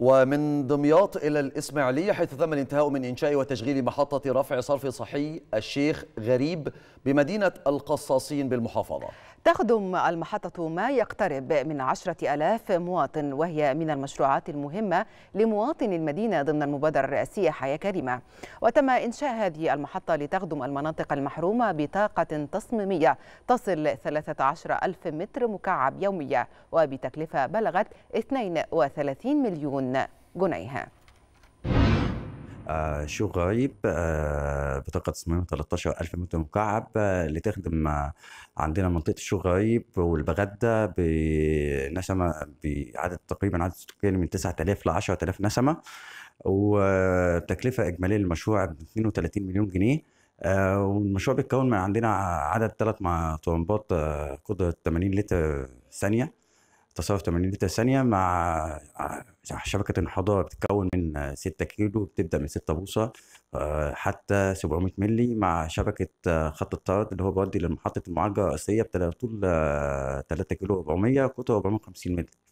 ومن دمياط إلى الإسماعيلية حيث تم الانتهاء من إنشاء وتشغيل محطة رفع صرف صحي الشيخ غريب بمدينة القصاصين بالمحافظة تخدم المحطة ما يقترب من عشرة ألاف مواطن وهي من المشروعات المهمة لمواطني المدينة ضمن المبادرة الرئاسية حياة كريمة وتم إنشاء هذه المحطة لتخدم المناطق المحرومة بطاقة تصميمية تصل 13 ألف متر مكعب يوميا وبتكلفة بلغت 32 مليون جنيه آه، غريب آه، بطاقة تصميم 13000 متر مكعب آه، اللي تخدم عندنا منطقة غريب والبغدة بنسمة بعدد تقريبا عدد سكاني من 9000 ل 10000 نسمة وتكلفة إجمالية للمشروع ب 32 مليون جنيه والمشروع بيتكون من عندنا عدد ثلاث طرمبات قدرة 80 لتر ثانية تصرف 80 لتر ثانية مع شبكه انحدار بتتكون من 6 كيلو بتبدا من 6 بوصه آه، حتى 700 مللي مع شبكه آه، خط الطرد اللي هو بيودي لمحطه المعالجه الرئيسيه طول 3 آه، كيلو 400 قطر 450 مللي